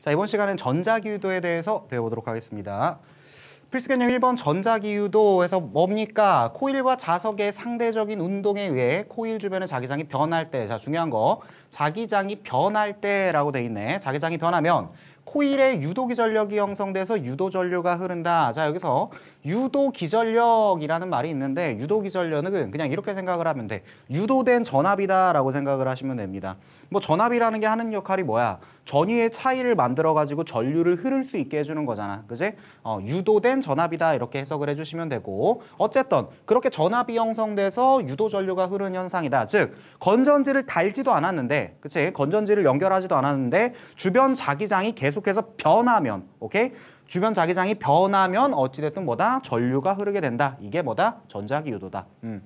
자, 이번 시간은 전자기유도에 대해서 배워보도록 하겠습니다. 필수 개념 1번 전자기유도에서 뭡니까? 코일과 자석의 상대적인 운동에 의해 코일 주변의 자기장이 변할 때, 자 중요한 거, 자기장이 변할 때라고 돼 있네. 자기장이 변하면 코일의 유도기 전력이 형성돼서 유도 전류가 흐른다. 자 여기서 유도 기전력이라는 말이 있는데 유도 기전력은 그냥 이렇게 생각을 하면 돼. 유도된 전압이다라고 생각을 하시면 됩니다. 뭐 전압이라는 게 하는 역할이 뭐야? 전위의 차이를 만들어 가지고 전류를 흐를 수 있게 해주는 거잖아. 그지? 어, 유도된 전압이다 이렇게 해석을 해주시면 되고 어쨌든 그렇게 전압이 형성돼서 유도 전류가 흐르는 현상이다. 즉 건전지를 달지도 않았는데, 그치? 건전지를 연결하지도 않았는데 주변 자기장이 계속해서 변하면, 오케이? 주변 자기장이 변하면 어찌됐든 뭐다? 전류가 흐르게 된다. 이게 뭐다? 전자기 유도다. 음.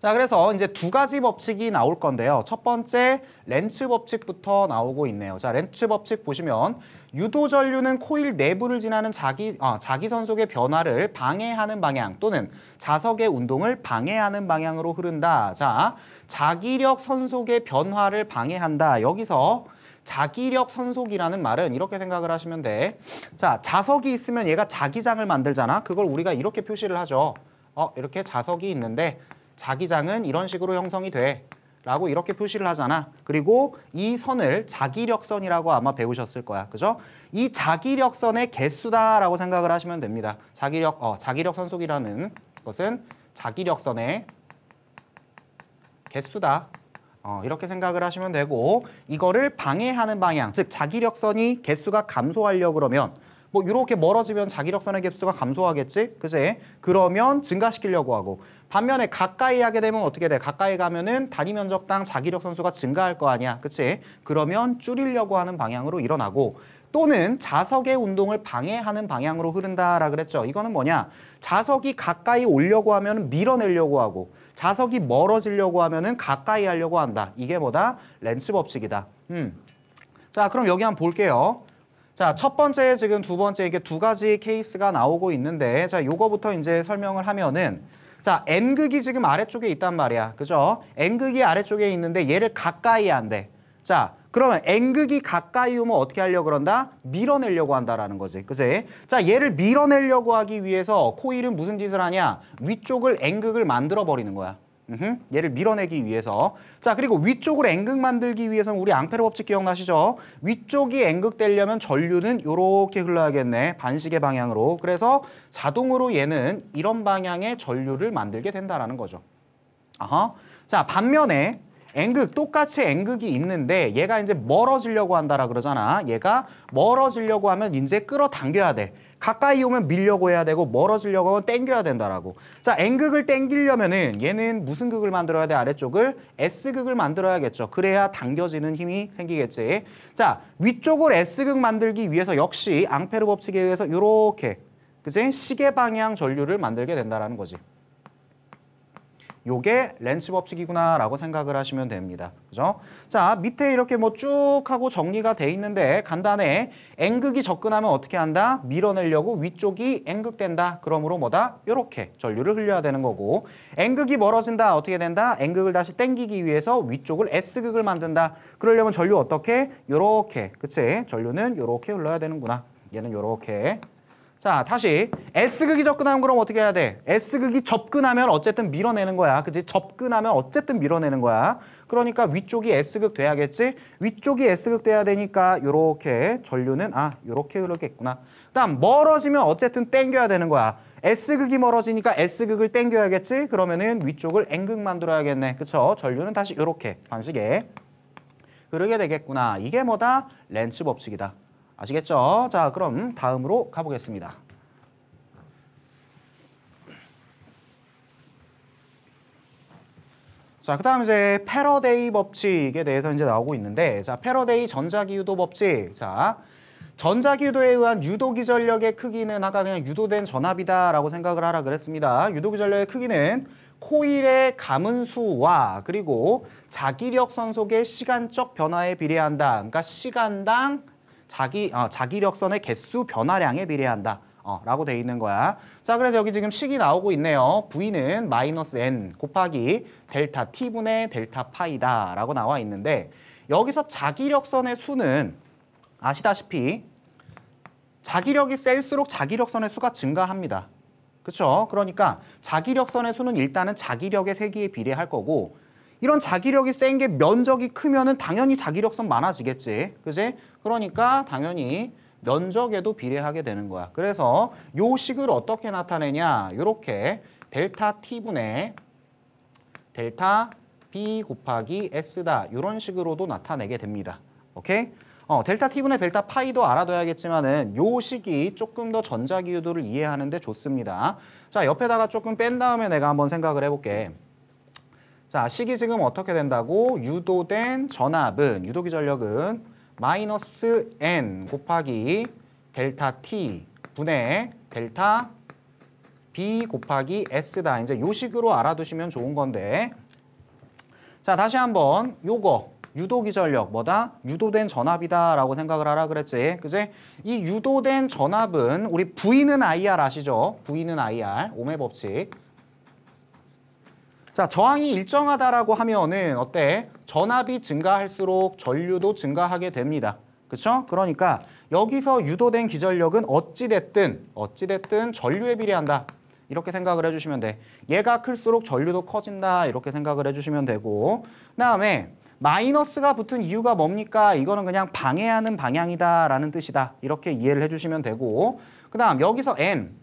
자, 그래서 이제 두 가지 법칙이 나올 건데요. 첫 번째 렌츠 법칙부터 나오고 있네요. 자, 렌츠 법칙 보시면 유도 전류는 코일 내부를 지나는 자기 아, 자기 선속의 변화를 방해하는 방향 또는 자석의 운동을 방해하는 방향으로 흐른다. 자, 자기력 선속의 변화를 방해한다. 여기서 자기력 선속이라는 말은 이렇게 생각을 하시면 돼. 자, 자석이 있으면 얘가 자기장을 만들잖아. 그걸 우리가 이렇게 표시를 하죠. 어, 이렇게 자석이 있는데 자기장은 이런 식으로 형성이 돼. 라고 이렇게 표시를 하잖아. 그리고 이 선을 자기력선이라고 아마 배우셨을 거야. 그죠? 이 자기력선의 개수다라고 생각을 하시면 됩니다. 자기력, 어, 자기력 선속이라는 것은 자기력선의 개수다. 어, 이렇게 생각을 하시면 되고 이거를 방해하는 방향, 즉 자기력선이 개수가 감소하려 고 그러면 뭐 이렇게 멀어지면 자기력선의 개수가 감소하겠지? 그치 그러면 증가시키려고 하고 반면에 가까이 하게 되면 어떻게 돼? 가까이 가면은 단위 면적당 자기력 선수가 증가할 거 아니야. 그치? 그러면 줄이려고 하는 방향으로 일어나고 또는 자석의 운동을 방해하는 방향으로 흐른다라 그랬죠. 이거는 뭐냐? 자석이 가까이 오려고 하면 밀어내려고 하고 자석이 멀어지려고 하면은 가까이 하려고 한다. 이게 뭐다? 렌츠 법칙이다. 음. 자, 그럼 여기 한번 볼게요. 자, 첫 번째, 지금 두 번째 이게 두 가지 케이스가 나오고 있는데 자, 요거부터 이제 설명을 하면은 자, N극이 지금 아래쪽에 있단 말이야. 그죠? N극이 아래쪽에 있는데 얘를 가까이 한대. 자, 그러면 앵극이 가까이 오면 어떻게 하려고 그런다? 밀어내려고 한다라는 거지. 그지 자, 얘를 밀어내려고 하기 위해서 코일은 무슨 짓을 하냐? 위쪽을 앵극을 만들어버리는 거야. 으흠, 얘를 밀어내기 위해서 자 그리고 위쪽으로 앵극 만들기 위해서는 우리 앙페르 법칙 기억나시죠? 위쪽이 앵극 되려면 전류는 이렇게 흘러야겠네 반시계 방향으로 그래서 자동으로 얘는 이런 방향의 전류를 만들게 된다라는 거죠 아하. 자 반면에 N극 똑같이 N극이 있는데 얘가 이제 멀어지려고 한다라 그러잖아. 얘가 멀어지려고 하면 이제 끌어당겨야 돼. 가까이 오면 밀려고 해야 되고 멀어지려고 하면 땡겨야 된다라고. 자, N극을 땡기려면은 얘는 무슨 극을 만들어야 돼? 아래쪽을 S극을 만들어야겠죠. 그래야 당겨지는 힘이 생기겠지. 자, 위쪽을 S극 만들기 위해서 역시 앙페르 법칙에 의해서 이렇게 그지? 시계 방향 전류를 만들게 된다라는 거지. 요게 렌치 법칙이구나라고 생각을 하시면 됩니다. 그죠? 자, 밑에 이렇게 뭐 쭉 하고 정리가 돼 있는데 간단해. 앵극이 접근하면 어떻게 한다? 밀어내려고 위쪽이 앵극된다. 그러므로 뭐다? 이렇게 전류를 흘려야 되는 거고 앵극이 멀어진다. 어떻게 된다? 앵극을 다시 땡기기 위해서 위쪽을 S극을 만든다. 그러려면 전류 어떻게? 요렇게. 그치? 전류는 요렇게 흘러야 되는구나. 얘는 요렇게. 자, 다시 S극이 접근하면 그럼 어떻게 해야 돼? S극이 접근하면 어쨌든 밀어내는 거야. 그지 접근하면 어쨌든 밀어내는 거야. 그러니까 위쪽이 S극 돼야겠지? 위쪽이 S극 돼야 되니까 요렇게 전류는 아, 요렇게 흐르겠구나. 그다음 멀어지면 어쨌든 땡겨야 되는 거야. S극이 멀어지니까 S극을 땡겨야겠지? 그러면은 위쪽을 N극 만들어야겠네. 그쵸? 전류는 다시 요렇게 반식에 흐르게 되겠구나. 이게 뭐다? 렌츠 법칙이다. 아시겠죠? 자, 그럼 다음으로 가보겠습니다. 자, 그 다음 이제 패러데이 법칙에 대해서 이제 나오고 있는데, 자, 패러데이 전자기유도 법칙. 자, 전자기유도에 의한 유도기전력의 크기는 아까 그냥 유도된 전압이다라고 생각을 하라 그랬습니다. 유도기전력의 크기는 코일의 가문수와 그리고 자기력 선속의 시간적 변화에 비례한다. 그러니까 시간당 자기 어, 자기력선의 개수 변화량에 비례한다. 어, 라고 돼 있는 거야. 자, 그래서 여기 지금 식이 나오고 있네요. V는 마이너스 N 곱하기 델타 T분의 델타 파이다 라고 나와 있는데 여기서 자기력선의 수는 아시다시피 자기력이 셀수록 자기력선의 수가 증가합니다. 그렇죠? 그러니까 자기력선의 수는 일단은 자기력의 세기에 비례할 거고 이런 자기력이 센 게 면적이 크면은 당연히 자기력성 많아지겠지. 그지? 그러니까 당연히 면적에도 비례하게 되는 거야. 그래서 요 식을 어떻게 나타내냐? 이렇게 델타 T분의 델타 B 곱하기 S다. 요런 식으로도 나타내게 됩니다. 오케이? 어, 델타 T분의 델타 파이도 알아둬야겠지만은 요 식이 조금 더 전자기유도를 이해하는데 좋습니다. 자, 옆에다가 조금 뺀 다음에 내가 한번 생각을 해볼게. 자, 시기 지금 어떻게 된다고? 유도된 전압은, 유도기 전력은 마이너스 n 곱하기 델타 t 분의 델타 b 곱하기 s다. 이제 요 식으로 알아두시면 좋은 건데 자, 다시 한번 요거 유도기 전력 뭐다? 유도된 전압이다 라고 생각을 하라 그랬지 그제? 이 유도된 전압은 우리 V는 IR 아시죠? V는 IR, 오메 법칙 자, 저항이 일정하다라고 하면은 어때? 전압이 증가할수록 전류도 증가하게 됩니다. 그렇죠? 그러니까 여기서 유도된 기전력은 어찌됐든 어찌됐든 전류에 비례한다. 이렇게 생각을 해주시면 돼. 얘가 클수록 전류도 커진다. 이렇게 생각을 해주시면 되고 그다음에 마이너스가 붙은 이유가 뭡니까? 이거는 그냥 방해하는 방향이다라는 뜻이다. 이렇게 이해를 해주시면 되고 그 다음 여기서 m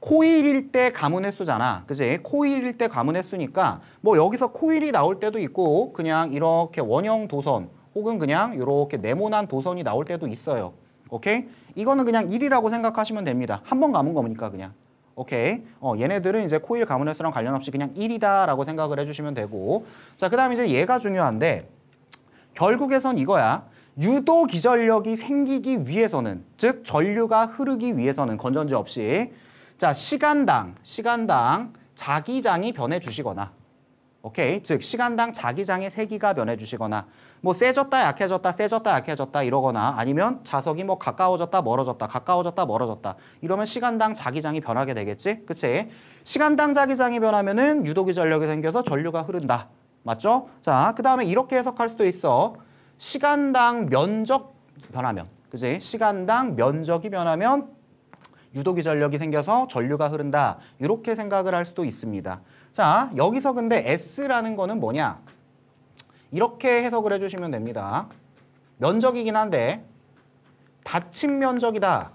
코일일 때 가문 횟수잖아. 그지? 코일일 때 가문 횟수니까 뭐 여기서 코일이 나올 때도 있고 그냥 이렇게 원형 도선 혹은 그냥 이렇게 네모난 도선이 나올 때도 있어요. 오케이? 이거는 그냥 1이라고 생각하시면 됩니다. 한 번 가문 거니까 그냥. 오케이. 어, 얘네들은 이제 코일 가문 횟수랑 관련 없이 그냥 1이다라고 생각을 해주시면 되고 자, 그 다음에 이제 얘가 중요한데 결국에선 이거야. 유도 기전력이 생기기 위해서는 즉 전류가 흐르기 위해서는 건전지 없이 자, 시간당, 시간당 자기장이 변해 주시거나 오케이. 즉 시간당 자기장의 세기가 변해 주시거나 뭐 세졌다 약해졌다 세졌다 약해졌다 이러거나 아니면 자석이 뭐 가까워졌다 멀어졌다 가까워졌다 멀어졌다 이러면 시간당 자기장이 변하게 되겠지 그치 시간당 자기장이 변하면은 유도기 전력이 생겨서 전류가 흐른다 맞죠 자그 다음에 이렇게 해석할 수도 있어 시간당 면적 변하면 그지 시간당 면적이 변하면 유도기 전력이 생겨서 전류가 흐른다 이렇게 생각을 할 수도 있습니다. 자 여기서 근데 S라는 거는 뭐냐 이렇게 해석을 해주시면 됩니다. 면적이긴 한데 닫힌 면적이다.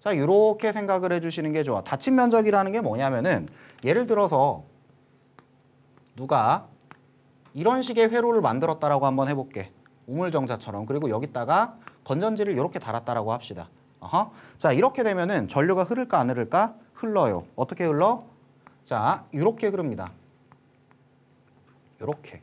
자 이렇게 생각을 해주시는 게 좋아. 닫힌 면적이라는 게 뭐냐면은 예를 들어서 누가 이런 식의 회로를 만들었다라고 한번 해볼게. 우물정자처럼 그리고 여기다가 건전지를 이렇게 달았다라고 합시다. 어허. 자 이렇게 되면은 전류가 흐를까 안 흐를까? 흘러요. 어떻게 흘러? 자 이렇게 흐릅니다. 이렇게.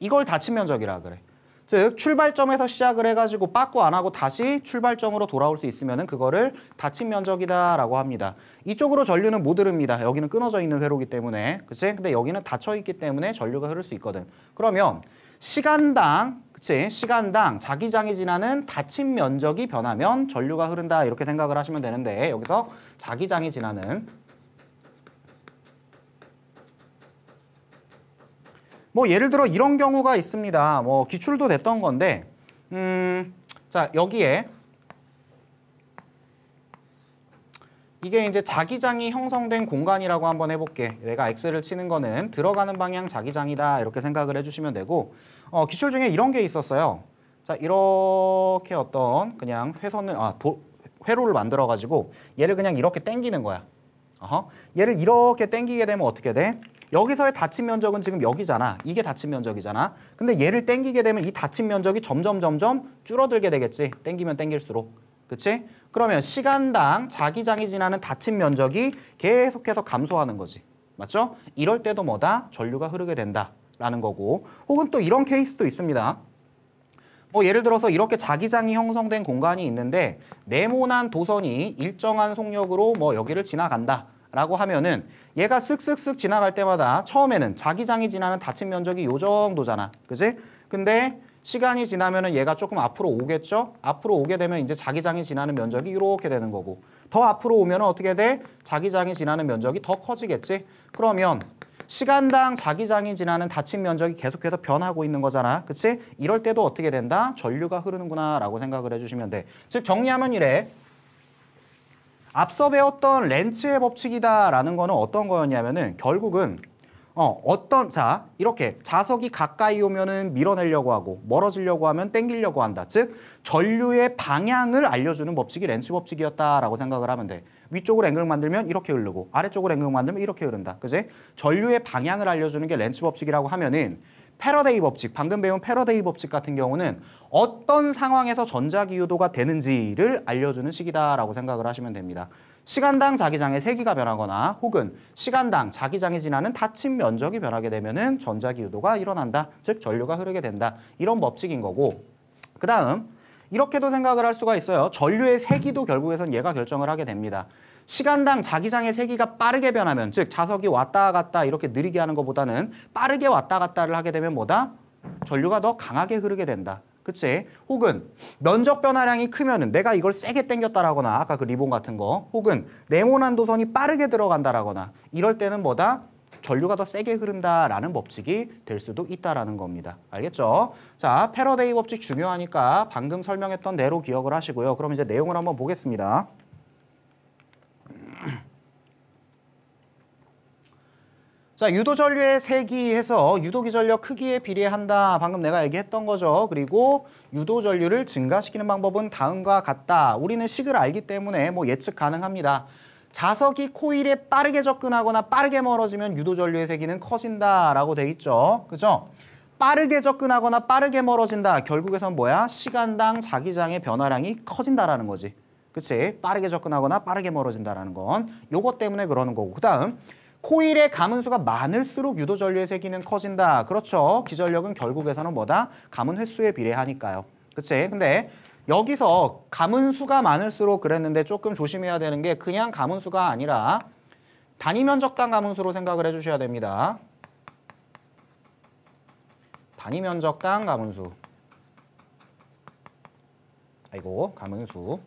이걸 다힌 면적이라 그래. 즉 출발점에서 시작을 해가지고 빠꾸 안 하고 다시 출발점으로 돌아올 수 있으면 은 그거를 다친 면적이다라고 합니다. 이쪽으로 전류는 못 흐릅니다. 여기는 끊어져 있는 회로기 때문에 그치? 근데 여기는 닫혀 있기 때문에 전류가 흐를 수 있거든. 그러면 시간당 그치? 시간당 자기장이 지나는 닫힌 면적이 변하면 전류가 흐른다 이렇게 생각을 하시면 되는데 여기서 자기장이 지나는 뭐 예를 들어 이런 경우가 있습니다. 뭐 기출도 됐던 건데 음, 자 여기에 이게 이제 자기장이 형성된 공간이라고 한번 해볼게. 내가 X를 치는 거는 들어가는 방향 자기장이다 이렇게 생각을 해주시면 되고 어, 기출 중에 이런 게 있었어요. 자 이렇게 어떤 그냥 회선을 아 도, 회로를 만들어 가지고 얘를 그냥 이렇게 땡기는 거야. 어허. 얘를 이렇게 땡기게 되면 어떻게 돼? 여기서의 닫힌 면적은 지금 여기잖아. 이게 닫힌 면적이잖아. 근데 얘를 땡기게 되면 이 닫힌 면적이 점점 점점 줄어들게 되겠지. 땡기면 땡길수록. 그치? 그러면 시간당 자기장이 지나는 닫힌 면적이 계속해서 감소하는 거지. 맞죠? 이럴 때도 뭐다? 전류가 흐르게 된다라는 거고 혹은 또 이런 케이스도 있습니다. 뭐 예를 들어서 이렇게 자기장이 형성된 공간이 있는데 네모난 도선이 일정한 속력으로 뭐 여기를 지나간다. 라고 하면은 얘가 쓱쓱쓱 지나갈 때마다 처음에는 자기장이 지나는 닫힌 면적이 요 정도잖아. 그지? 근데 시간이 지나면은 얘가 조금 앞으로 오겠죠? 앞으로 오게 되면 이제 자기장이 지나는 면적이 이렇게 되는 거고 더 앞으로 오면 어떻게 돼? 자기장이 지나는 면적이 더 커지겠지? 그러면 시간당 자기장이 지나는 닫힌 면적이 계속해서 변하고 있는 거잖아. 그치? 이럴 때도 어떻게 된다? 전류가 흐르는구나 라고 생각을 해주시면 돼. 즉 정리하면 이래. 앞서 배웠던 렌츠의 법칙이다라는 거는 어떤 거였냐면은 결국은 어, 어떤 자 이렇게 자석이 가까이 오면은 밀어내려고 하고 멀어지려고 하면 땡기려고 한다. 즉 전류의 방향을 알려주는 법칙이 렌츠 법칙이었다라고 생각을 하면 돼. 위쪽으로 앵글 만들면 이렇게 흐르고 아래쪽으로 앵글 만들면 이렇게 흐른다. 그지? 전류의 방향을 알려주는 게 렌츠 법칙이라고 하면은 패러데이 법칙, 방금 배운 패러데이 법칙 같은 경우는 어떤 상황에서 전자기유도가 되는지를 알려주는 식이다라고 생각을 하시면 됩니다. 시간당 자기장의 세기가 변하거나 혹은 시간당 자기장이 지나는 닫힌 면적이 변하게 되면은 전자기유도가 일어난다. 즉 전류가 흐르게 된다. 이런 법칙인 거고 그 다음 이렇게도 생각을 할 수가 있어요. 전류의 세기도 결국에선 얘가 결정을 하게 됩니다. 시간당 자기장의 세기가 빠르게 변하면 즉 자석이 왔다 갔다 이렇게 느리게 하는 것보다는 빠르게 왔다 갔다를 하게 되면 뭐다? 전류가 더 강하게 흐르게 된다. 그치? 혹은 면적 변화량이 크면은 내가 이걸 세게 당겼다라거나 아까 그 리본 같은 거 혹은 네모난 도선이 빠르게 들어간다라거나 이럴 때는 뭐다? 전류가 더 세게 흐른다라는 법칙이 될 수도 있다라는 겁니다. 알겠죠? 자, 패러데이 법칙 중요하니까 방금 설명했던 대로 기억을 하시고요. 그럼 이제 내용을 한번 보겠습니다. 자, 유도 전류의 세기에서 유도기 전력 크기에 비례한다. 방금 내가 얘기했던 거죠. 그리고 유도 전류를 증가시키는 방법은 다음과 같다. 우리는 식을 알기 때문에 뭐 예측 가능합니다. 자석이 코일에 빠르게 접근하거나 빠르게 멀어지면 유도 전류의 세기는 커진다라고 돼 있죠. 그죠? 빠르게 접근하거나 빠르게 멀어진다. 결국에선 뭐야? 시간당 자기장의 변화량이 커진다라는 거지. 그치? 빠르게 접근하거나 빠르게 멀어진다라는 건 요것 때문에 그러는 거고. 그 다음 코일의 가문수가 많을수록 유도 전류의 세기는 커진다. 그렇죠. 기전력은 결국에서는 뭐다? 가문 횟수에 비례하니까요. 그치? 근데 여기서 가문수가 많을수록 그랬는데 조금 조심해야 되는 게 그냥 가문수가 아니라 단위면 적당 가문수로 생각을 해주셔야 됩니다. 단위면 적당 가문수 아이고, 가문수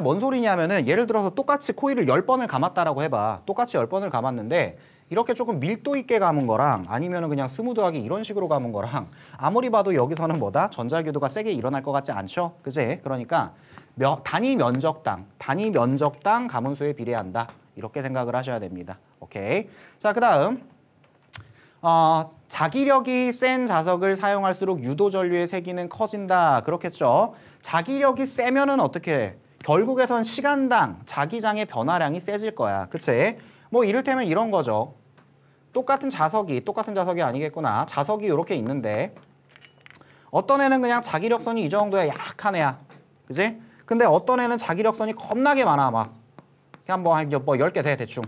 뭔 소리냐면은 예를 들어서 똑같이 코일을 열번을 감았다라고 해봐. 똑같이 열번을 감았는데 이렇게 조금 밀도 있게 감은 거랑 아니면은 그냥 스무드하게 이런 식으로 감은 거랑 아무리 봐도 여기서는 뭐다? 전자기도가 세게 일어날 것 같지 않죠? 그제? 그러니까 몇, 단위 면적당, 단위 면적당 가문수에 비례한다. 이렇게 생각을 하셔야 됩니다. 오케이. 자, 그 다음. 어, 자기력이 센 자석을 사용할수록 유도 전류의 세기는 커진다. 그렇겠죠? 자기력이 세면은 어떻게 결국에선 시간당 자기장의 변화량이 세질 거야. 그치? 뭐 이를테면 이런 거죠. 똑같은 자석이, 똑같은 자석이 아니겠구나. 자석이 이렇게 있는데 어떤 애는 그냥 자기력선이 이 정도야 약한 애야. 그지? 근데 어떤 애는 자기력선이 겁나게 많아 막. 그냥 뭐, 한뭐 10개 돼 대충.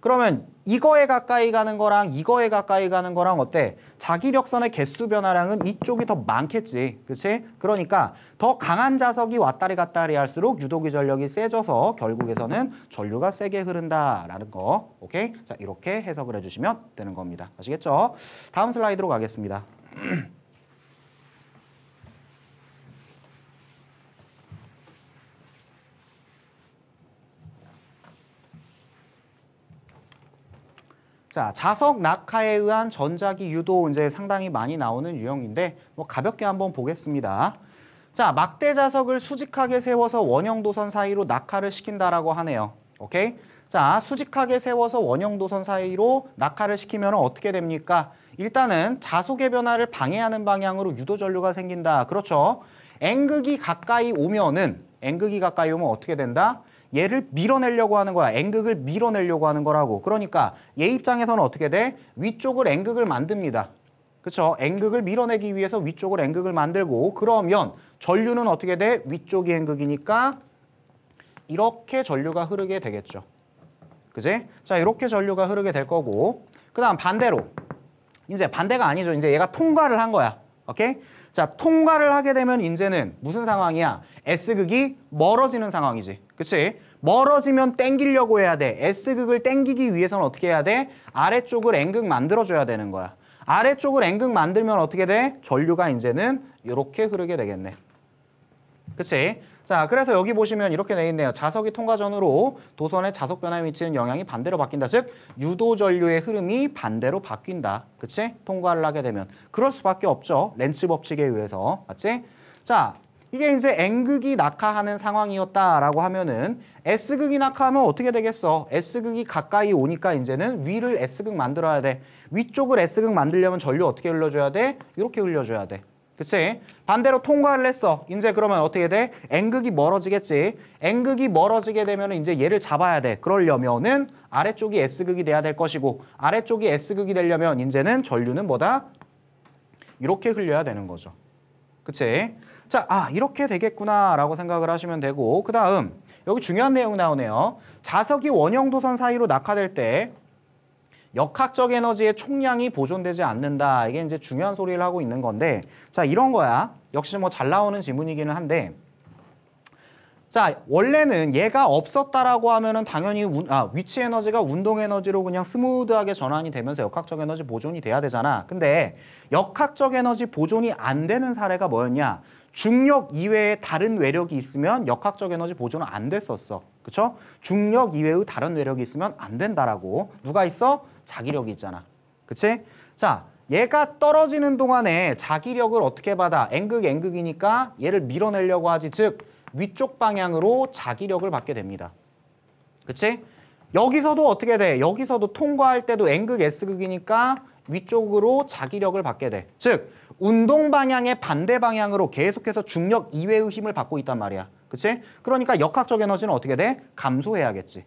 그러면 이거에 가까이 가는 거랑 이거에 가까이 가는 거랑 어때? 자기력선의 개수 변화량은 이쪽이 더 많겠지. 그렇지? 그러니까 더 강한 자석이 왔다리 갔다리 할수록 유도기 전력이 세져서 결국에서는 전류가 세게 흐른다라는 거. 오케이? 자, 이렇게 해석을 해주시면 되는 겁니다. 아시겠죠? 다음 슬라이드로 가겠습니다. 자, 자석 낙하에 의한 전자기 유도 이제 상당히 많이 나오는 유형인데 뭐 가볍게 한번 보겠습니다. 자, 막대 자석을 수직하게 세워서 원형 도선 사이로 낙하를 시킨다라고 하네요. 오케이? 자, 수직하게 세워서 원형 도선 사이로 낙하를 시키면 어떻게 됩니까? 일단은 자속의 변화를 방해하는 방향으로 유도 전류가 생긴다. 그렇죠? 앵극이 가까이 오면은 앵극이 가까이 오면 어떻게 된다? 얘를 밀어내려고 하는 거야. 앵극을 밀어내려고 하는 거라고. 그러니까 얘 입장에서는 어떻게 돼? 위쪽을 앵극을 만듭니다. 그렇죠? N극을 밀어내기 위해서 위쪽을 앵극을 만들고 그러면 전류는 어떻게 돼? 위쪽이 앵극이니까 이렇게 전류가 흐르게 되겠죠. 그지? 자, 이렇게 전류가 흐르게 될 거고 그 다음 반대로 이제 반대가 아니죠. 이제 얘가 통과를 한 거야. 오케이? 자, 통과를 하게 되면 이제는 무슨 상황이야? S극이 멀어지는 상황이지. 그치? 멀어지면 땡기려고 해야 돼. S극을 땡기기 위해서는 어떻게 해야 돼? 아래쪽을 N극 만들어줘야 되는 거야. 아래쪽을 N극 만들면 어떻게 돼? 전류가 이제는 이렇게 흐르게 되겠네. 그치? 자, 그래서 여기 보시면 이렇게 돼 있네요. 자석이 통과 전으로 도선의 자석 변화에 미치는 영향이 반대로 바뀐다. 즉, 유도 전류의 흐름이 반대로 바뀐다. 그치? 통과를 하게 되면. 그럴 수밖에 없죠. 렌치 법칙에 의해서. 맞지? 자, 이게 이제 N극이 낙하하는 상황이었다라고 하면은 S극이 낙하하면 어떻게 되겠어? S극이 가까이 오니까 이제는 위를 S극 만들어야 돼. 위쪽을 S극 만들려면 전류 어떻게 흘려줘야 돼? 이렇게 흘려줘야 돼. 그치? 반대로 통과를 했어. 이제 그러면 어떻게 돼? N극이 멀어지겠지. N극이 멀어지게 되면 이제 얘를 잡아야 돼. 그러려면은 아래쪽이 S극이 돼야 될 것이고 아래쪽이 S극이 되려면 이제는 전류는 뭐다? 이렇게 흘려야 되는 거죠. 그치? 자, 아 이렇게 되겠구나라고 생각을 하시면 되고 그 다음 여기 중요한 내용 나오네요. 자석이 원형 도선 사이로 낙하될 때 역학적 에너지의 총량이 보존되지 않는다. 이게 이제 중요한 소리를 하고 있는 건데 자 이런 거야. 역시 뭐 잘 나오는 지문이기는 한데 자 원래는 얘가 없었다라고 하면은 당연히 운, 아, 위치 에너지가 운동 에너지로 그냥 스무드하게 전환이 되면서 역학적 에너지 보존이 돼야 되잖아. 근데 역학적 에너지 보존이 안 되는 사례가 뭐였냐? 중력 이외에 다른 외력이 있으면 역학적 에너지 보존은 안 됐었어. 그렇죠? 중력 이외의 다른 외력이 있으면 안 된다라고 누가 있어? 자기력이 있잖아. 그치? 자, 얘가 떨어지는 동안에 자기력을 어떻게 받아? 앵극앵극이니까 얘를 밀어내려고 하지. 즉, 위쪽 방향으로 자기력을 받게 됩니다. 그치? 여기서도 어떻게 돼? 여기서도 통과할 때도 N극, S극이니까 위쪽으로 자기력을 받게 돼. 즉, 운동 방향의 반대 방향으로 계속해서 중력 이외의 힘을 받고 있단 말이야. 그치? 그러니까 역학적 에너지는 어떻게 돼? 감소해야겠지.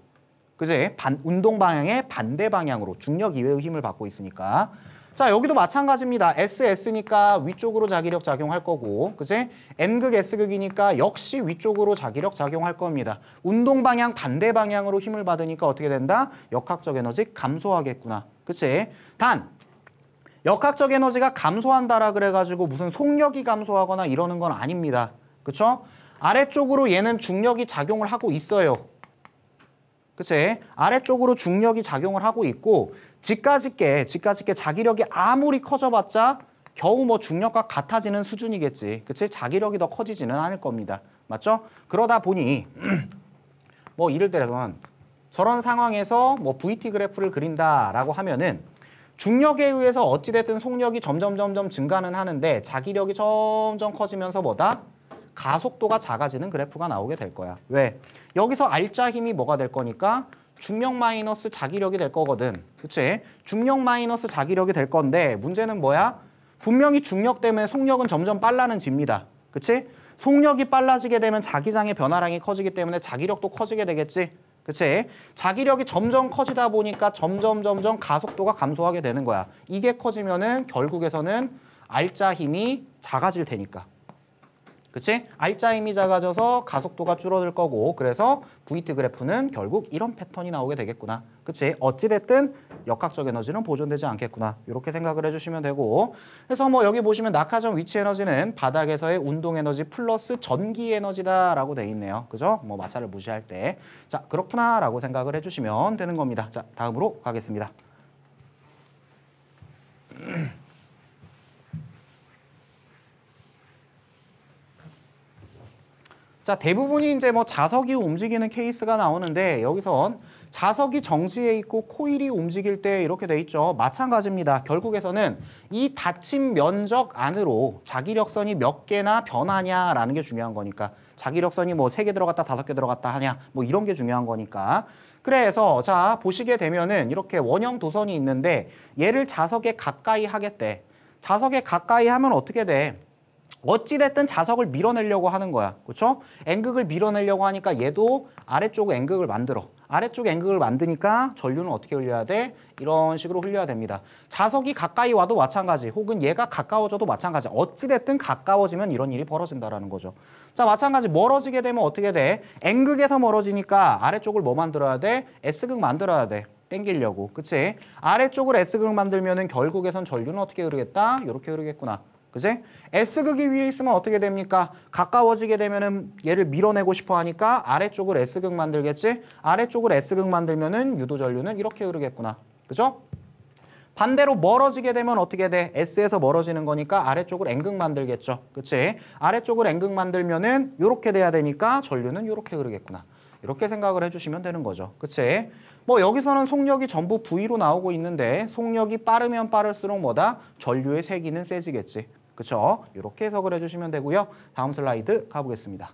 그지? 반, 운동 방향의 반대 방향으로 중력 이외의 힘을 받고 있으니까. 자 여기도 마찬가지입니다. SS니까 위쪽으로 자기력 작용할 거고 그지? m 극 S극이니까 역시 위쪽으로 자기력 작용할 겁니다. 운동 방향 반대 방향으로 힘을 받으니까 어떻게 된다? 역학적 에너지 감소하겠구나. 그치? 단 역학적 에너지가 감소한다라 그래가지고 무슨 속력이 감소하거나 이러는 건 아닙니다. 그쵸? 아래쪽으로 얘는 중력이 작용을 하고 있어요. 그치? 아래쪽으로 중력이 작용을 하고 있고 지가짓게지가짓게 자기력이 아무리 커져봤자 겨우 뭐 중력과 같아지는 수준이겠지. 그치? 자기력이 더 커지지는 않을 겁니다. 맞죠? 그러다 보니 뭐 이를 때선 저런 상황에서 뭐 VT 그래프를 그린다라고 하면은 중력에 의해서 어찌됐든 속력이 점점점점 증가는 하는데 자기력이 점점 커지면서 뭐다? 가속도가 작아지는 그래프가 나오게 될 거야. 왜? 여기서 알짜 힘이 뭐가 될 거니까 중력 마이너스 자기력이 될 거거든. 그치? 중력 마이너스 자기력이 될 건데 문제는 뭐야? 분명히 중력 때문에 속력은 점점 빨라는집니다. 그치? 속력이 빨라지게 되면 자기장의 변화량이 커지기 때문에 자기력도 커지게 되겠지. 그치? 자기력이 점점 커지다 보니까 점점 점점 가속도가 감소하게 되는 거야. 이게 커지면은 결국에서는 알짜 힘이 작아질 테니까. 그치? 알짜 힘이 작아져서 가속도가 줄어들 거고 그래서 V트 그래프는 결국 이런 패턴이 나오게 되겠구나. 그치? 어찌됐든 역학적 에너지는 보존되지 않겠구나. 이렇게 생각을 해주시면 되고 그래서 뭐 여기 보시면 낙하점 위치 에너지는 바닥에서의 운동 에너지 플러스 전기 에너지다라고 돼 있네요. 그죠? 뭐 마찰을 무시할 때. 자, 그렇구나라고 생각을 해주시면 되는 겁니다. 자, 다음으로 가겠습니다. 자 대부분이 이제 뭐 자석이 움직이는 케이스가 나오는데 여기선 자석이 정지해 있고 코일이 움직일 때 이렇게 돼 있죠. 마찬가지입니다. 결국에서는 이 닫힌 면적 안으로 자기력선이 몇 개나 변하냐라는 게 중요한 거니까 자기력선이 뭐 세 개 들어갔다 다섯 개 들어갔다 하냐 뭐 이런 게 중요한 거니까 그래서 자 보시게 되면은 이렇게 원형 도선이 있는데 얘를 자석에 가까이 하겠대. 자석에 가까이 하면 어떻게 돼? 어찌됐든 자석을 밀어내려고 하는 거야. 그렇죠? 앵극을 밀어내려고 하니까 얘도 아래쪽 앵극을 만들어. 아래쪽 앵극을 만드니까 전류는 어떻게 흘려야 돼? 이런 식으로 흘려야 됩니다. 자석이 가까이 와도 마찬가지. 혹은 얘가 가까워져도 마찬가지. 어찌됐든 가까워지면 이런 일이 벌어진다라는 거죠. 자, 마찬가지 멀어지게 되면 어떻게 돼? 앵극에서 멀어지니까 아래쪽을 뭐 만들어야 돼? S극 만들어야 돼. 땡기려고. 그치? 아래쪽을 S극 만들면 은 결국에선 전류는 어떻게 흐르겠다? 이렇게 흐르겠구나. 그지? S극이 위에 있으면 어떻게 됩니까? 가까워지게 되면은 얘를 밀어내고 싶어 하니까 아래쪽을 S극 만들겠지? 아래쪽을 S극 만들면은 유도 전류는 이렇게 흐르겠구나. 그죠? 반대로 멀어지게 되면 어떻게 돼? S에서 멀어지는 거니까 아래쪽을 N극 만들겠죠. 그치? 아래쪽을 N극 만들면은 이렇게 돼야 되니까 전류는 이렇게 흐르겠구나. 이렇게 생각을 해주시면 되는 거죠. 그치? 뭐 여기서는 속력이 전부 V로 나오고 있는데 속력이 빠르면 빠를수록 뭐다? 전류의 세기는 세지겠지. 그렇죠? 이렇게 해석을 해주시면 되고요. 다음 슬라이드 가보겠습니다.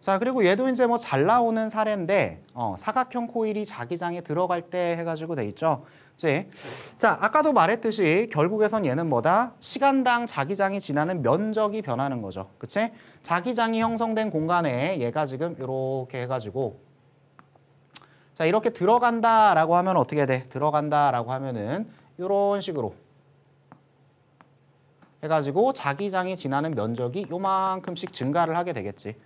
자 그리고 얘도 이제 뭐 잘 나오는 사례인데 어, 사각형 코일이 자기장에 들어갈 때 해가지고 돼 있죠. 그치? 자 아까도 말했듯이 결국에선 얘는 뭐다? 시간당 자기장이 지나는 면적이 변하는 거죠. 그치? 자기장이 형성된 공간에 얘가 지금 이렇게 해가지고 자 이렇게 들어간다라고 하면 어떻게 돼? 들어간다라고 하면은 이런 식으로 해가지고 자기장이 지나는 면적이 요만큼씩 증가를 하게 되겠지.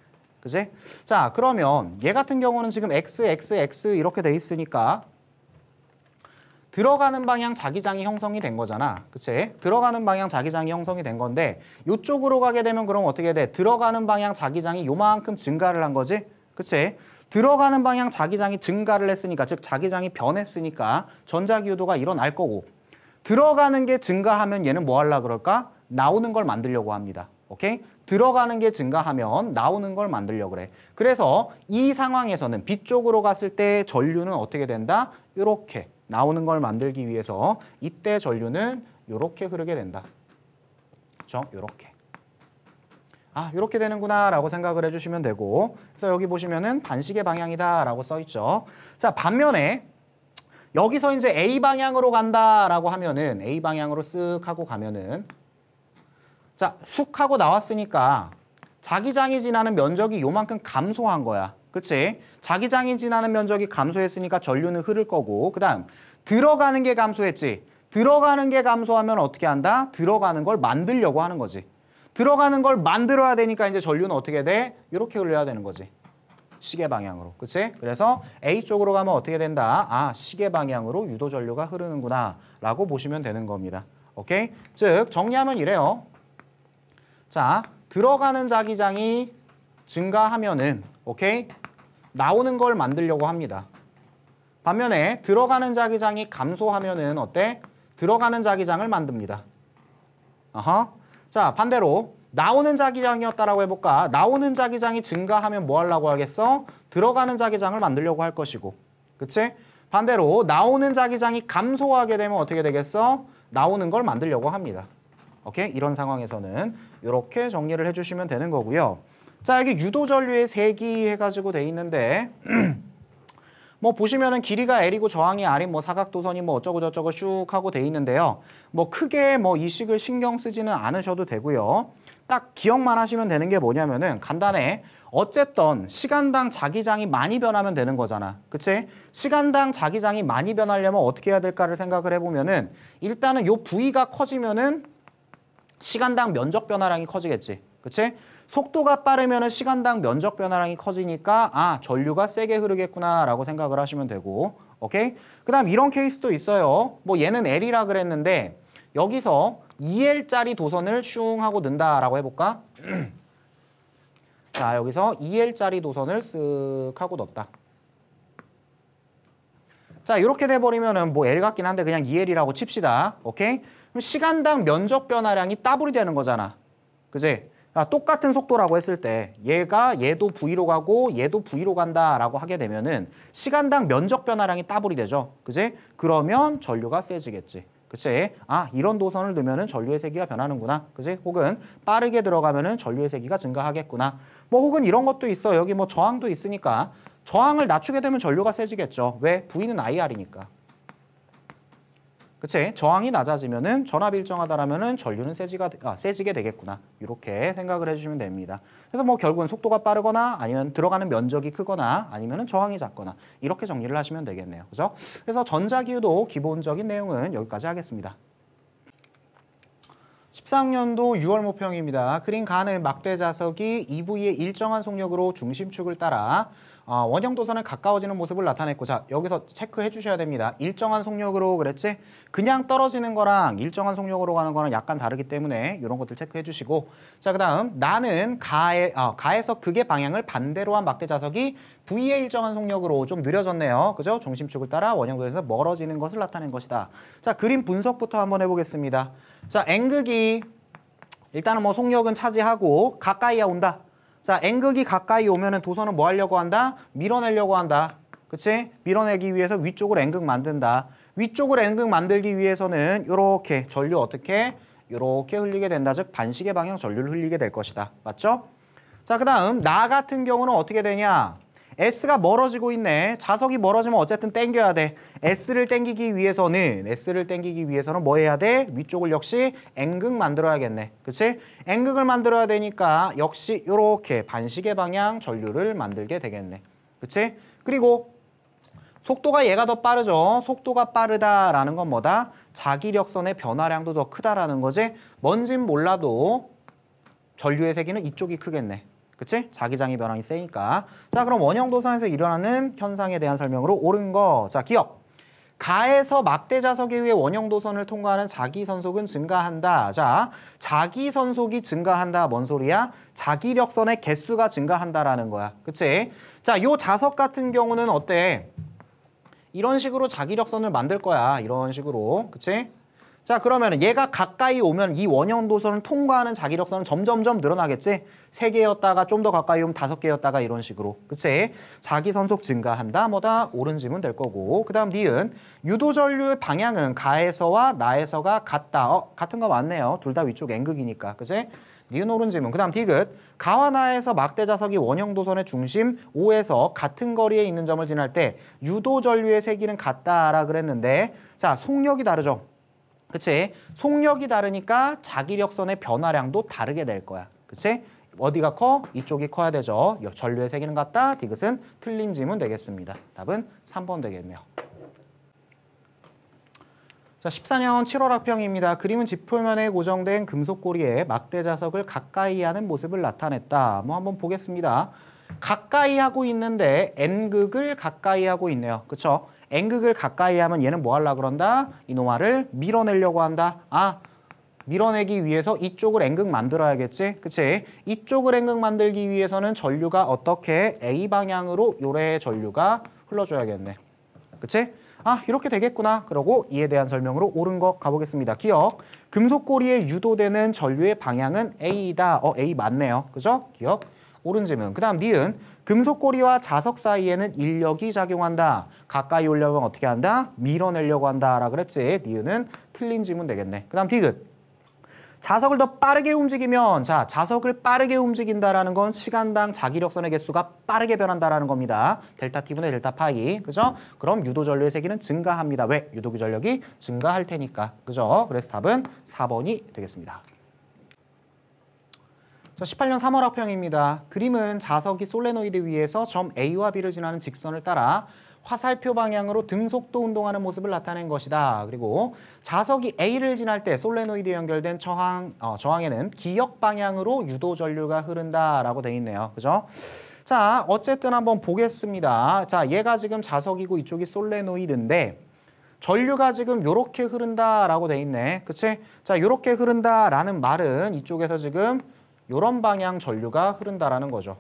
그지? 자, 그러면 얘 같은 경우는 지금 x, x, x 이렇게 돼 있으니까 들어가는 방향 자기장이 형성이 된 거잖아. 그치? 들어가는 방향 자기장이 형성이 된 건데 이쪽으로 가게 되면 그럼 어떻게 돼? 들어가는 방향 자기장이 요만큼 증가를 한 거지? 그치? 들어가는 방향 자기장이 증가를 했으니까 즉 자기장이 변했으니까 전자기유도가 일어날 거고 들어가는 게 증가하면 얘는 뭐 하려 그럴까? 나오는 걸 만들려고 합니다. 오케이? 들어가는 게 증가하면 나오는 걸 만들려고 그래. 그래서 이 상황에서는 빛 쪽으로 갔을 때 전류는 어떻게 된다? 이렇게 나오는 걸 만들기 위해서 이때 전류는 이렇게 흐르게 된다. 그렇죠? 이렇게. 아, 이렇게 되는구나 라고 생각을 해주시면 되고 그래서 여기 보시면은 반시계 방향이다 라고 써있죠. 자, 반면에 여기서 이제 A 방향으로 간다 라고 하면은 A 방향으로 쓱 하고 가면은 자, 쑥 하고 나왔으니까 자기장이 지나는 면적이 요만큼 감소한 거야. 그치? 자기장이 지나는 면적이 감소했으니까 전류는 흐를 거고 그 다음 들어가는 게 감소했지. 들어가는 게 감소하면 어떻게 한다? 들어가는 걸 만들려고 하는 거지. 들어가는 걸 만들어야 되니까 이제 전류는 어떻게 돼? 이렇게 흘려야 되는 거지. 시계 방향으로. 그치? 그래서 A쪽으로 가면 어떻게 된다? 아, 시계 방향으로 유도 전류가 흐르는구나. 라고 보시면 되는 겁니다. 오케이? 즉, 정리하면 이래요. 자, 들어가는 자기장이 증가하면은 오케이? 나오는 걸 만들려고 합니다. 반면에 들어가는 자기장이 감소하면은 어때? 들어가는 자기장을 만듭니다. 아하. 자, 반대로 나오는 자기장이었다라고 해볼까? 나오는 자기장이 증가하면 뭐 하려고 하겠어? 들어가는 자기장을 만들려고 할 것이고. 그치? 반대로 나오는 자기장이 감소하게 되면 어떻게 되겠어? 나오는 걸 만들려고 합니다. 오케이? 이런 상황에서는 이렇게 정리를 해주시면 되는 거고요. 자 여기 유도 전류의 세기 해가지고 돼 있는데 뭐 보시면은 길이가 L이고 저항이 R인 뭐 사각도선이 뭐 어쩌고 저쩌고 슉 하고 돼 있는데요. 뭐 크게 뭐 이식을 신경 쓰지는 않으셔도 되고요. 딱 기억만 하시면 되는 게 뭐냐면은 간단해 어쨌든 시간당 자기장이 많이 변하면 되는 거잖아 그치? 시간당 자기장이 많이 변하려면 어떻게 해야 될까를 생각을 해보면은 일단은 요 부위가 커지면은 시간당 면적 변화량이 커지겠지. 그치? 속도가 빠르면 시간당 면적 변화량이 커지니까 아 전류가 세게 흐르겠구나 라고 생각을 하시면 되고 오케이? 그 다음 이런 케이스도 있어요. 뭐 얘는 L이라 그랬는데 여기서 2L짜리 e 도선을 슝 하고 는다라고 해볼까? 자 여기서 2L짜리 e 도선을 쓱 하고 넣었다. 자 이렇게 돼버리면은 뭐 L 같긴 한데 그냥 2L이라고 e 칩시다. 오케이? 그럼 시간당 면적 변화량이 따블이 되는 거잖아. 그지? 아, 똑같은 속도라고 했을 때 얘가 얘도 V로 가고 얘도 V로 간다라고 하게 되면은 시간당 면적 변화량이 따블이 되죠. 그지? 그러면 전류가 세지겠지. 그치? 아, 이런 도선을 넣으면 전류의 세기가 변하는구나. 그지 혹은 빠르게 들어가면 전류의 세기가 증가하겠구나. 뭐 혹은 이런 것도 있어. 여기 뭐 저항도 있으니까 저항을 낮추게 되면 전류가 세지겠죠. 왜? V는 IR이니까. 그치? 저항이 낮아지면은 전압 이 일정하다라면은 전류는 세지가 아, 세지게 되겠구나. 이렇게 생각을 해주시면 됩니다. 그래서 뭐 결국은 속도가 빠르거나 아니면 들어가는 면적이 크거나 아니면은 저항이 작거나 이렇게 정리를 하시면 되겠네요. 그죠? 그래서 전자기후도 기본적인 내용은 여기까지 하겠습니다. 13년도 6월 모평입니다. 그린 간의 막대 자석이 EV의 일정한 속력으로 중심축을 따라 아, 원형 도선은 가까워지는 모습을 나타냈고 자 여기서 체크해 주셔야 됩니다. 일정한 속력으로 그랬지? 그냥 떨어지는 거랑 일정한 속력으로 가는 거랑 약간 다르기 때문에 이런 것들 체크해 주시고 자그 다음 나는 가에, 아, 가에서 극의 방향을 반대로 한 막대 자석이 V의 일정한 속력으로 좀 느려졌네요. 그죠? 중심축을 따라 원형 도선에서 멀어지는 것을 나타낸 것이다. 자 그림 분석부터 한번 해보겠습니다. 자 N극이 일단은 뭐 속력은 차지하고 가까이야 온다. 자, N극이 가까이 오면은 도선은 뭐 하려고 한다? 밀어내려고 한다. 그치? 밀어내기 위해서 위쪽으로 N극 만든다. 위쪽으로 N극 만들기 위해서는 이렇게 전류 어떻게? 이렇게 흘리게 된다. 즉 반시계 방향 전류를 흘리게 될 것이다. 맞죠? 자, 그 다음 나 같은 경우는 어떻게 되냐? S가 멀어지고 있네. 자석이 멀어지면 어쨌든 땡겨야 돼. S를 땡기기 위해서는 S를 땡기기 위해서는 뭐 해야 돼? 위쪽을 역시 N극 만들어야겠네. 그치? N극을 만들어야 되니까 역시 이렇게 반시계 방향 전류를 만들게 되겠네. 그치? 그리고 속도가 얘가 더 빠르죠. 속도가 빠르다라는 건 뭐다? 자기력선의 변화량도 더 크다라는 거지. 뭔진 몰라도 전류의 세기는 이쪽이 크겠네. 그치? 자기장의 변환이 세니까. 자, 그럼 원형 도선에서 일어나는 현상에 대한 설명으로 옳은 거. 자, 기억. 가에서 막대 자석에 의해 원형 도선을 통과하는 자기 선속은 증가한다. 자, 자기 선속이 증가한다. 뭔 소리야? 자기력선의 개수가 증가한다라는 거야. 그치? 자, 요 자석 같은 경우는 어때? 이런 식으로 자기력선을 만들 거야. 이런 식으로. 그치? 자 그러면 얘가 가까이 오면 이 원형 도선을 통과하는 자기력선은 점점점 늘어나겠지? 3개였다가좀 더 가까이 오면 5 개였다가 이런 식으로 그치? 자기 선속 증가한다 뭐다 옳은 지문 될 거고 그 다음 니은 유도전류의 방향은 가에서와 나에서가 같다 어 같은 거 맞네요 둘 다 위쪽 N극이니까 그치? 니은 옳은 지문 그 다음 디귿 가와 나에서 막대자석이 원형 도선의 중심 O에서 같은 거리에 있는 점을 지날 때 유도전류의 세기는 같다라 그랬는데 자 속력이 다르죠 그치? 속력이 다르니까 자기력선의 변화량도 다르게 될 거야. 그치? 어디가 커? 이쪽이 커야 되죠. 전류의 세기는 같다. 디귿은 틀린 지문 되겠습니다. 답은 3번 되겠네요. 자, 14년 7월 학평입니다. 그림은 지표면에 고정된 금속고리에 막대 자석을 가까이 하는 모습을 나타냈다. 뭐 한번 보겠습니다. 가까이 하고 있는데 N극을 가까이 하고 있네요. 그렇죠? 앵극을 가까이 하면 얘는 뭐 하려고 그런다? 이노화를 밀어내려고 한다. 아, 밀어내기 위해서 이쪽을 앵극 만들어야겠지? 그치? 이쪽을 앵극 만들기 위해서는 전류가 어떻게 A 방향으로 요래 전류가 흘러줘야겠네. 그치? 아 이렇게 되겠구나 그러고 이에 대한 설명으로 옳은 거 가보겠습니다 기억 금속고리에 유도되는 전류의 방향은 A이다 어 A 맞네요 그죠? 기억 옳은 질문 그 다음 니은 금속고리와 자석 사이에는 인력이 작용한다. 가까이 오려면 어떻게 한다? 밀어내려고 한다라 그랬지. 니은은 틀린 질문 되겠네. 그 다음 디귿. 자석을 더 빠르게 움직이면 자 자석을 빠르게 움직인다라는 건 시간당 자기력선의 개수가 빠르게 변한다라는 겁니다. 델타 T분의 델타 파이 그죠? 그럼 유도 전류의 세기는 증가합니다. 왜? 유도 전력이 증가할 테니까 그죠? 그래서 답은 4번이 되겠습니다. 자, 18년 3월 학평입니다. 그림은 자석이 솔레노이드 위에서 점 A와 B를 지나는 직선을 따라 화살표 방향으로 등속도 운동하는 모습을 나타낸 것이다. 그리고 자석이 A를 지날 때 솔레노이드 에 연결된 저항, 어, 저항에는 기역 방향으로 유도 전류가 흐른다라고 되어 있네요. 그죠? 자, 어쨌든 한번 보겠습니다. 자, 얘가 지금 자석이고 이쪽이 솔레노이드인데 전류가 지금 요렇게 흐른다라고 되어 있네. 그치? 자, 요렇게 흐른다라는 말은 이쪽에서 지금 이런 방향 전류가 흐른다라는 거죠.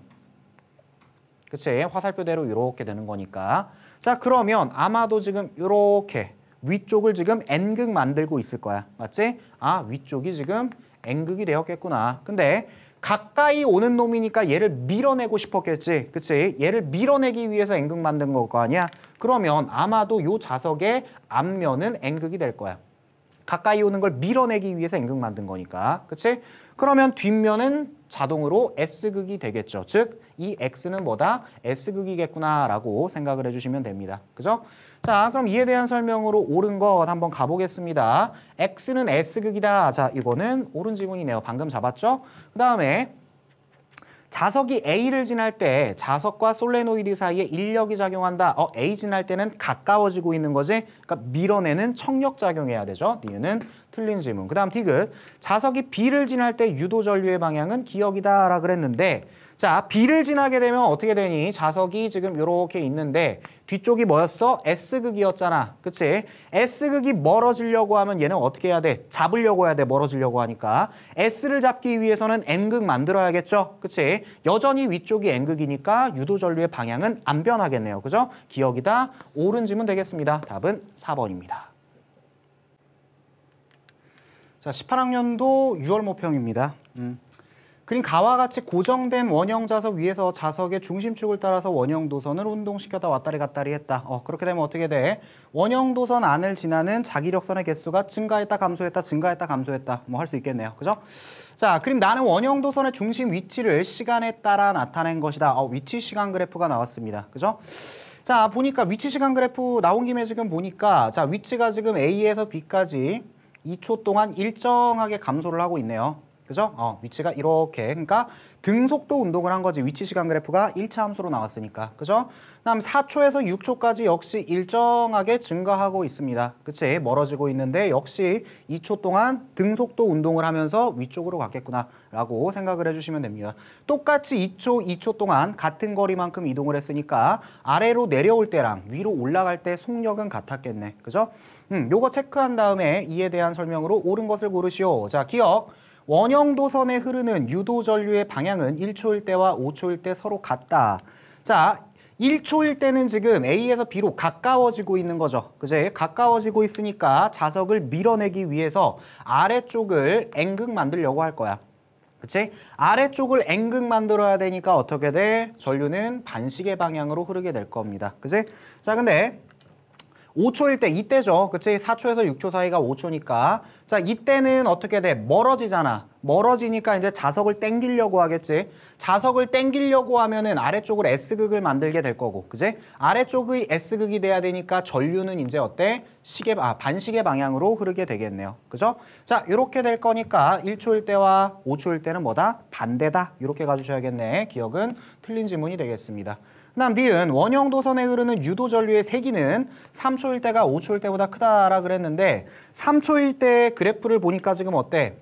그치? 화살표대로 이렇게 되는 거니까. 자 그러면 아마도 지금 이렇게 위쪽을 지금 N극 만들고 있을 거야. 맞지? 아 위쪽이 지금 N극이 되었겠구나. 근데 가까이 오는 놈이니까 얘를 밀어내고 싶었겠지. 그치? 얘를 밀어내기 위해서 N극 만든 거 아니야? 그러면 아마도 요 자석의 앞면은 N극이 될 거야. 가까이 오는 걸 밀어내기 위해서 N극 만든 거니까. 그치? 그러면 뒷면은 자동으로 S극이 되겠죠. 즉, 이 X는 뭐다? S극이겠구나라고 생각을 해주시면 됩니다. 그죠? 자, 그럼 이에 대한 설명으로 옳은 것 한번 가보겠습니다. X는 S극이다. 자, 이거는 옳은 지문이네요. 방금 잡았죠? 그 다음에 자석이 A를 지날 때 자석과 솔레노이드 사이에 인력이 작용한다. 어, A 지날 때는 가까워지고 있는 거지. 그러니까 밀어내는 청력 작용해야 되죠. 니은 틀린 질문. 그 다음 티귿. 자석이 B를 지날 때 유도 전류의 방향은 기역이다라 그랬는데 자, B를 지나게 되면 어떻게 되니? 자석이 지금 이렇게 있는데 뒤쪽이 뭐였어? S극이었잖아. 그치? S극이 멀어지려고 하면 얘는 어떻게 해야 돼? 잡으려고 해야 돼. 멀어지려고 하니까. S를 잡기 위해서는 N극 만들어야겠죠? 그치? 여전히 위쪽이 N극이니까 유도 전류의 방향은 안 변하겠네요. 그죠? 기억이다. 옳은 지문 되겠습니다. 답은 4번입니다. 자, 18학년도 6월 모평입니다. 음. 그림 가와 같이 고정된 원형 좌석 위에서 좌석의 중심축을 따라서 원형 도선을 운동시켜다 왔다리 갔다리 했다. 어, 그렇게 되면 어떻게 돼? 원형 도선 안을 지나는 자기력선의 개수가 증가했다 감소했다 증가했다 감소했다 뭐 할 수 있겠네요. 그죠? 자, 그림 나는 원형 도선의 중심 위치를 시간에 따라 나타낸 것이다. 어, 위치 시간 그래프가 나왔습니다. 그죠? 자, 보니까 위치 시간 그래프 나온 김에 지금 보니까 자, 위치가 지금 A에서 B까지 2초 동안 일정하게 감소를 하고 있네요. 그죠? 어, 위치가 이렇게. 그러니까 등속도 운동을 한 거지. 위치 시간 그래프가 1차 함수로 나왔으니까. 그죠? 다음 4초에서 6초까지 역시 일정하게 증가하고 있습니다. 그치? 멀어지고 있는데 역시 2초 동안 등속도 운동을 하면서 위쪽으로 갔겠구나 라고 생각을 해주시면 됩니다. 똑같이 2초, 2초 동안 같은 거리만큼 이동을 했으니까 아래로 내려올 때랑 위로 올라갈 때 속력은 같았겠네. 그죠? 음, 요거 체크한 다음에 이에 대한 설명으로 옳은 것을 고르시오. 자, 기억. 원형 도선에 흐르는 유도 전류의 방향은 1초일 때와 5초일 때 서로 같다. 자, 1초일 때는 지금 A에서 B로 가까워지고 있는 거죠. 그제 가까워지고 있으니까 자석을 밀어내기 위해서 아래쪽을 앵극 만들려고 할 거야. 그치? 아래쪽을 앵극 만들어야 되니까 어떻게 돼? 전류는 반시계 방향으로 흐르게 될 겁니다. 그치? 자, 근데 5초일 때 이때죠. 그치? 4초에서 6초 사이가 5초니까. 자, 이때는 어떻게 돼? 멀어지잖아. 멀어지니까 이제 자석을 땡기려고 하겠지. 자석을 땡기려고 하면은 아래쪽으로 S극을 만들게 될 거고. 그치 아래쪽의 S극이 돼야 되니까 전류는 이제 어때? 시계 아, 반시계 방향으로 흐르게 되겠네요. 그죠? 자, 이렇게 될 거니까 1초일 때와 5초일 때는 뭐다? 반대다. 이렇게 가주셔야겠네. 기억은 틀린 지문이 되겠습니다. 그다음 니은 원형 도선에 흐르는 유도 전류의 세기는 3초일 때가 5초일 때보다 크다라 그랬는데 3초일 때 그래프를 보니까 지금 어때?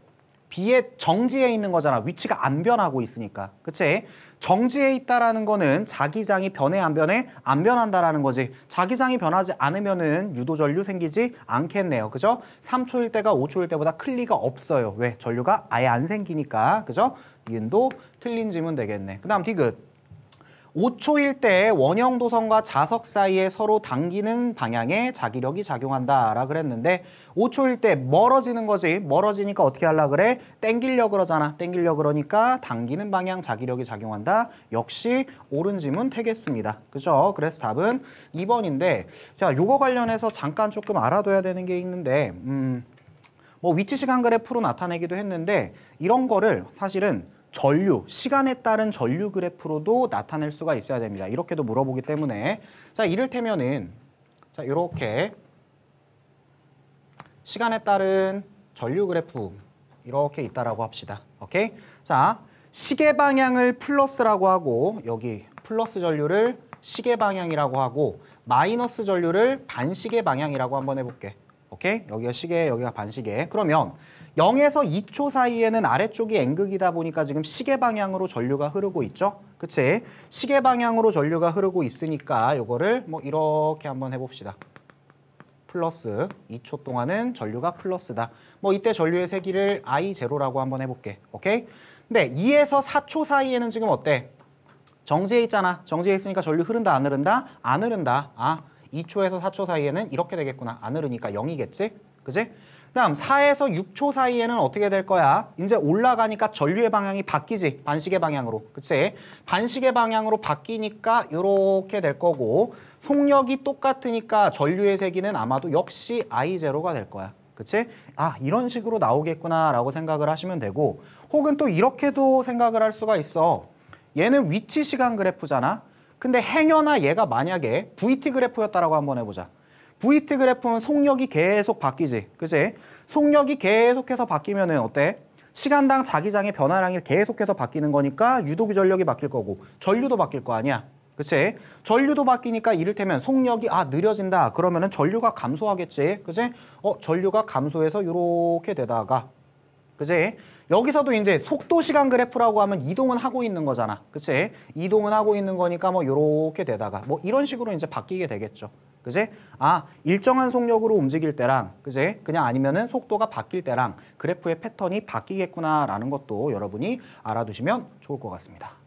B의 정지에 있는 거잖아. 위치가 안 변하고 있으니까. 그치? 정지에 있다라는 거는 자기장이 변해 안 변해? 안 변한다라는 거지. 자기장이 변하지 않으면은 유도 전류 생기지 않겠네요. 그죠? 3초일 때가 5초일 때보다 클 리가 없어요. 왜? 전류가 아예 안 생기니까. 그죠? 이은도 틀린 지문 되겠네. 그 다음 디귿. 5초일 때 원형 도선과 자석 사이에 서로 당기는 방향에 자기력이 작용한다라 그랬는데 5초일 때 멀어지는 거지 멀어지니까 어떻게 하려 그래? 땡길려 그러잖아 땡길려 그러니까 당기는 방향 자기력이 작용한다 역시 옳은 지문 되겠습니다 그죠? 그래서 답은 2번인데 자 요거 관련해서 잠깐 조금 알아둬야 되는 게 있는데 음, 뭐 위치 시간 그래프로 나타내기도 했는데 이런 거를 사실은 전류, 시간에 따른 전류 그래프로도 나타낼 수가 있어야 됩니다. 이렇게도 물어보기 때문에 자 이를테면은 자 이렇게 시간에 따른 전류 그래프 이렇게 있다라고 합시다. 오케이? 자 시계 방향을 플러스라고 하고 여기 플러스 전류를 시계 방향이라고 하고 마이너스 전류를 반시계 방향이라고 한번 해볼게. 오케이? 여기가 시계, 여기가 반시계. 그러면 0에서 2초 사이에는 아래쪽이 N극이다 보니까 지금 시계 방향으로 전류가 흐르고 있죠? 그치? 시계 방향으로 전류가 흐르고 있으니까 이거를 뭐 이렇게 한번 해봅시다. 플러스 2초 동안은 전류가 플러스다. 뭐 이때 전류의 세기를 I0라고 한번 해볼게. 오케이? 근데 2에서 4초 사이에는 지금 어때? 정지해 있잖아. 정지해 있으니까 전류 흐른다, 안 흐른다? 안 흐른다. 아, 2초에서 4초 사이에는 이렇게 되겠구나. 안 흐르니까 0이겠지? 그지? 다음 4에서 6초 사이에는 어떻게 될 거야? 이제 올라가니까 전류의 방향이 바뀌지. 반시계 방향으로. 그치? 반시계 방향으로 바뀌니까 이렇게 될 거고 속력이 똑같으니까 전류의 세기는 아마도 역시 I0가 될 거야. 그치? 아 이런 식으로 나오겠구나라고 생각을 하시면 되고 혹은 또 이렇게도 생각을 할 수가 있어. 얘는 위치 시간 그래프잖아. 근데 행여나 얘가 만약에 VT 그래프였다라고 한번 해보자. VT 그래프는 속력이 계속 바뀌지. 그치 속력이 계속해서 바뀌면은 어때? 시간당 자기장의 변화량이 계속해서 바뀌는 거니까 유도기 전력이 바뀔 거고 전류도 바뀔 거 아니야. 그치? 전류도 바뀌니까 이를테면 속력이 아 느려진다 그러면은 전류가 감소하겠지 그치? 어 전류가 감소해서 이렇게 되다가 그치? 여기서도 이제 속도 시간 그래프라고 하면 이동은 하고 있는 거잖아. 그치? 이동은 하고 있는 거니까 뭐이렇게 되다가 뭐 이런 식으로 이제 바뀌게 되겠죠. 그지? 아, 일정한 속력으로 움직일 때랑, 그지? 그냥 아니면은 속도가 바뀔 때랑 그래프의 패턴이 바뀌겠구나라는 것도 여러분이 알아두시면 좋을 것 같습니다.